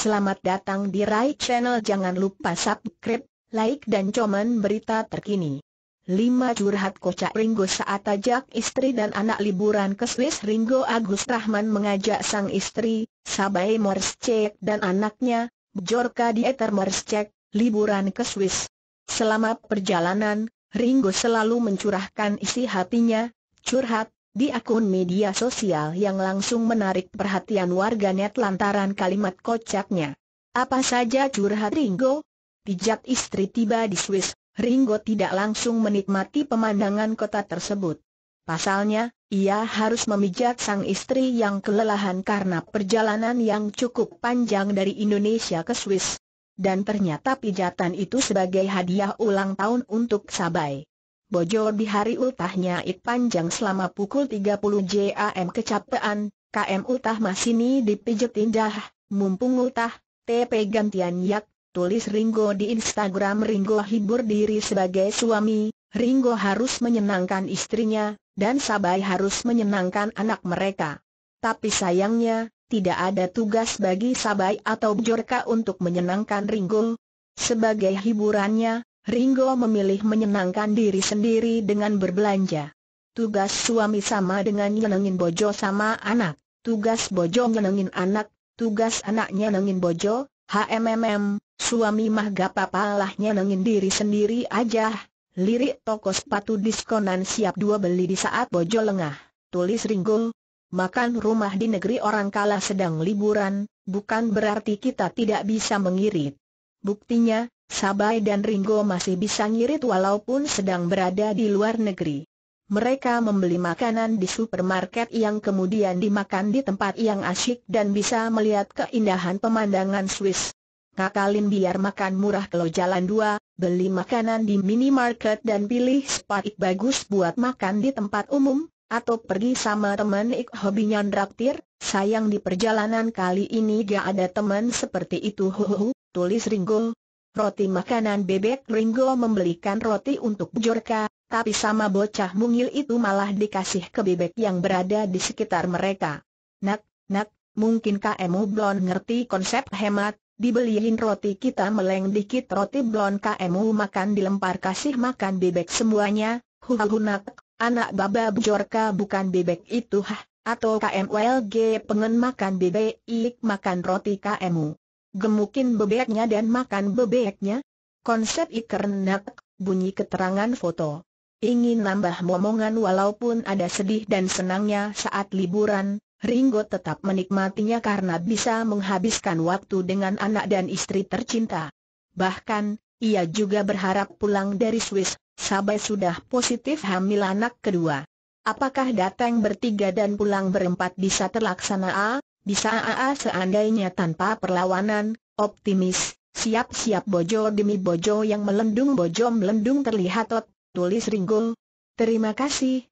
Selamat datang di Rai Channel jangan lupa subscribe, like dan komen berita terkini. 5 Curhat Kocak Ringo saat ajak istri dan anak liburan ke Swiss Ringo Agus Rahman mengajak sang istri, Sabai Morscek dan anaknya, Bjorka Dieter Morscek, liburan ke Swiss. Selama perjalanan, Ringo selalu mencurahkan isi hatinya, curhat, di akun media sosial yang langsung menarik perhatian warganet lantaran kalimat kocaknya. Apa saja curhat Ringo? Pijat istri tiba di Swiss, Ringo tidak langsung menikmati pemandangan kota tersebut. Pasalnya, ia harus memijat sang istri yang kelelahan karena perjalanan yang cukup panjang dari Indonesia ke Swiss. Dan ternyata pijatan itu sebagai hadiah ulang tahun untuk Sabai. Bojor di hari ultahnya Ik panjang selama pukul 30 JAM kecapean, KM ultah masini dipijat indah, mumpung ultah, TP gantian yak, tulis Ringo di Instagram Ringo hibur diri sebagai suami, Ringo harus menyenangkan istrinya, dan Sabai harus menyenangkan anak mereka. Tapi sayangnya, tidak ada tugas bagi Sabai atau Bjorka untuk menyenangkan Ringo. Sebagai hiburannya, Ringo memilih menyenangkan diri sendiri dengan berbelanja. Tugas suami sama dengan nyenengin bojo sama anak, tugas bojo nyenengin anak, tugas anak nyenengin bojo, HMMM, suami mah gak lah nyenengin diri sendiri aja. Lirik toko sepatu diskonan siap dua beli di saat bojo lengah, tulis Ringo. Makan rumah di negeri orang kalah sedang liburan, bukan berarti kita tidak bisa mengirit. Buktinya, Sabai dan Ringo masih bisa ngirit walaupun sedang berada di luar negeri. Mereka membeli makanan di supermarket yang kemudian dimakan di tempat yang asyik dan bisa melihat keindahan pemandangan Swiss. Ngakalin biar makan murah kalau jalan dua, beli makanan di minimarket dan pilih spot bagus buat makan di tempat umum, atau pergi sama temen ik hobinya traktir, sayang di perjalanan kali ini gak ada temen seperti itu tulis Ringo, Roti makanan bebek Ringo membelikan roti untuk Jorka, tapi sama bocah mungil itu malah dikasih ke bebek yang berada di sekitar mereka. Nak, nak, mungkin KMU belum ngerti konsep hemat, dibeliin roti kita meleng dikit roti blon KMU makan dilempar kasih makan bebek semuanya, nak, anak baba Jorka bukan bebek itu hah, atau KMWLG pengen makan bebek ik makan roti KMU gemukin bebeknya dan makan bebeknya? Konsep ikernak, bunyi keterangan foto. Ingin nambah momongan walaupun ada sedih dan senangnya saat liburan, Ringo tetap menikmatinya karena bisa menghabiskan waktu dengan anak dan istri tercinta. Bahkan, ia juga berharap pulang dari Swiss, sampai sudah positif hamil anak kedua. Apakah datang bertiga dan pulang berempat bisa terlaksana? Bisa AA seandainya tanpa perlawanan, optimis, siap-siap bojo demi bojo yang melendung bojo melendung terlihat tot, tulis Ringgul. Terima kasih,